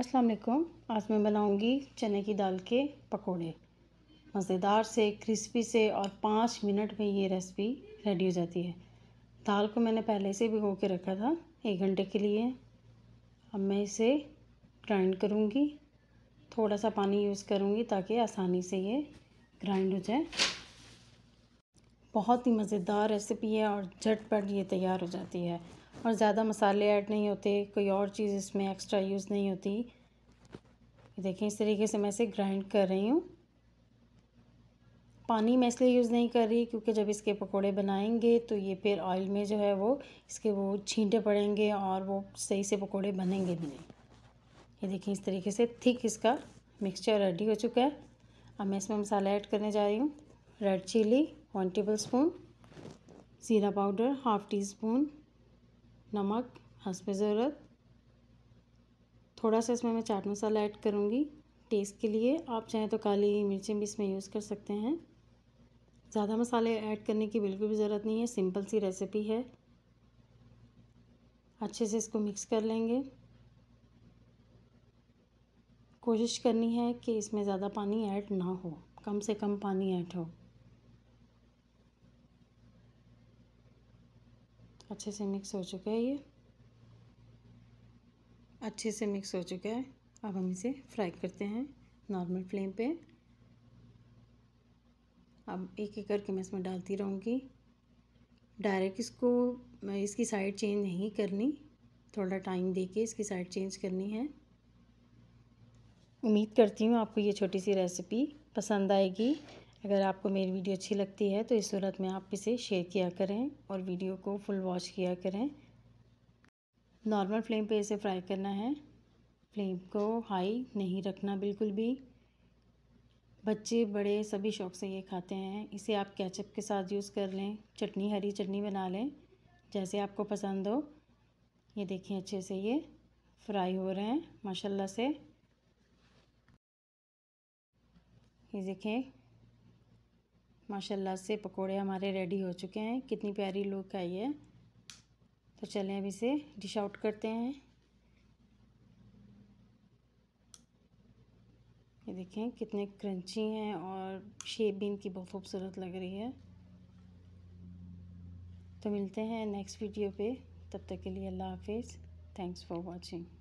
अस्सलाम वालेकुम आज मैं बनाऊंगी चने की दाल के पकोड़े मज़ेदार से क्रिस्पी से और पाँच मिनट में ये रेसिपी रेडी हो जाती है दाल को मैंने पहले से भिगो के रखा था एक घंटे के लिए अब मैं इसे ग्राइंड करूँगी थोड़ा सा पानी यूज़ करूँगी ताकि आसानी से ये ग्राइंड हो जाए बहुत ही मज़ेदार रेसिपी है और झटपट ये तैयार हो जाती है और ज़्यादा मसाले ऐड नहीं होते कोई और चीज़ इसमें एक्स्ट्रा यूज़ नहीं होती देखें इस तरीके से मैं इसे ग्राइंड कर रही हूँ पानी मैं इसलिए यूज़ नहीं कर रही क्योंकि जब इसके पकोड़े बनाएंगे तो ये फिर ऑयल में जो है वो इसके वो छींटे पड़ेंगे और वो सही से पकोड़े बनेंगे भी नहीं ये देखें इस तरीके से थिक इसका मिक्सचर रेडी हो चुका है अब मैं इसमें मसाला ऐड करने जा रही हूँ red chilli one tablespoon ज़ीरा पाउडर हाफ़ टी स्पून नमक हंसप ज़रूरत थोड़ा सा इसमें मैं चाट मसाला ऐड करूँगी टेस्ट के लिए आप चाहें तो काली मिर्चें भी इसमें यूज़ कर सकते हैं ज़्यादा मसाले ऐड करने की बिल्कुल भी ज़रूरत नहीं है सिंपल सी रेसिपी है अच्छे से इसको मिक्स कर लेंगे कोशिश करनी है कि इसमें ज़्यादा पानी ऐड ना हो कम से कम पानी ऐड हो अच्छे से मिक्स हो चुका है ये अच्छे से मिक्स हो चुका है अब हम इसे फ्राई करते हैं नॉर्मल फ्लेम पे अब एक एक करके मैं इसमें डालती रहूँगी डायरेक्ट इसको इसकी साइड चेंज नहीं करनी थोड़ा टाइम देके इसकी साइड चेंज करनी है उम्मीद करती हूँ आपको ये छोटी सी रेसिपी पसंद आएगी अगर आपको मेरी वीडियो अच्छी लगती है तो इस सूरत में आप इसे शेयर किया करें और वीडियो को फुल वॉच किया करें नॉर्मल फ्लेम पे इसे फ्राई करना है फ्लेम को हाई नहीं रखना बिल्कुल भी बच्चे बड़े सभी शौक से ये खाते हैं इसे आप कैचअप के साथ यूज़ कर लें चटनी हरी चटनी बना लें जैसे आपको पसंद हो ये देखिए अच्छे से ये फ्राई हो रहे हैं माशाल्लाह से ये देखें माशाल्लाह से पकोड़े हमारे रेडी हो चुके हैं कितनी प्यारी लुक आई है तो चलें अभी इसे डिश आउट करते हैं ये देखें कितने क्रंची हैं और शेप भी इनकी बहुत खूबसूरत लग रही है तो मिलते हैं नेक्स्ट वीडियो पे तब तक के लिए अल्लाह हाफिज़ थैंक्स फॉर वॉचिंग